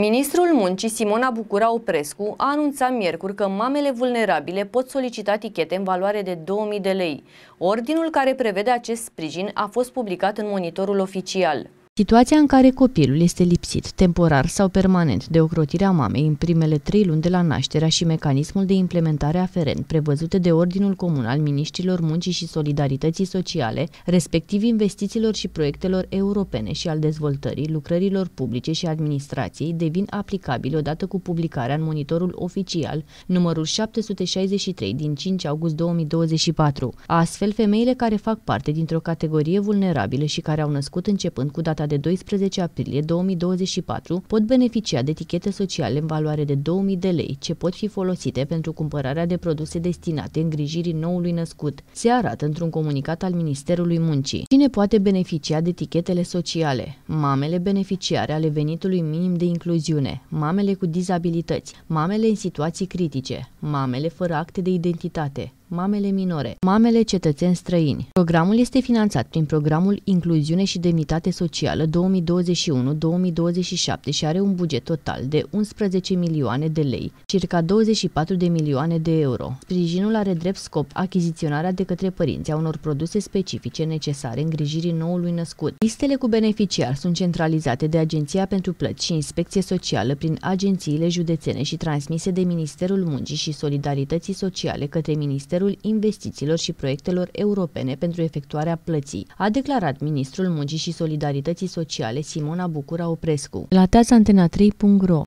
Ministrul Muncii Simona Bucura Oprescu a anunțat miercuri că mamele vulnerabile pot solicita tichete în valoare de 2000 de lei. Ordinul care prevede acest sprijin a fost publicat în monitorul oficial. Situația în care copilul este lipsit temporar sau permanent de ocrotirea mamei în primele trei luni de la nașterea și mecanismul de implementare aferent prevăzute de Ordinul Comun al Ministrilor Muncii și Solidarității Sociale, respectiv investițiilor și proiectelor europene și al dezvoltării lucrărilor publice și administrației, devin aplicabile odată cu publicarea în monitorul oficial numărul 763 din 5 august 2024. Astfel, femeile care fac parte dintr-o categorie vulnerabilă și care au născut începând cu data de 12 aprilie 2024 pot beneficia de etichete sociale în valoare de 2000 de lei, ce pot fi folosite pentru cumpărarea de produse destinate îngrijirii noului născut, se arată într-un comunicat al Ministerului Muncii. Cine poate beneficia de etichetele sociale? Mamele beneficiare ale venitului minim de incluziune, mamele cu dizabilități, mamele în situații critice, mamele fără acte de identitate, mamele minore, mamele cetățeni străini. Programul este finanțat prin programul Incluziune și Demnitate Socială 2021-2027 și are un buget total de 11 milioane de lei, circa 24 de milioane de euro. Sprijinul are drept scop achiziționarea de către părinți a unor produse specifice necesare îngrijirii noului născut. Listele cu beneficiari sunt centralizate de Agenția pentru Plăți și Inspecție Socială prin agențiile județene și transmise de Ministerul Muncii și Solidarității Sociale către Ministerul Ministerul Investițiilor și Proiectelor Europene pentru efectuarea plății, a declarat ministrul Muncii și Solidarității Sociale Simona Bucura Oprescu. La teaza antena3.ro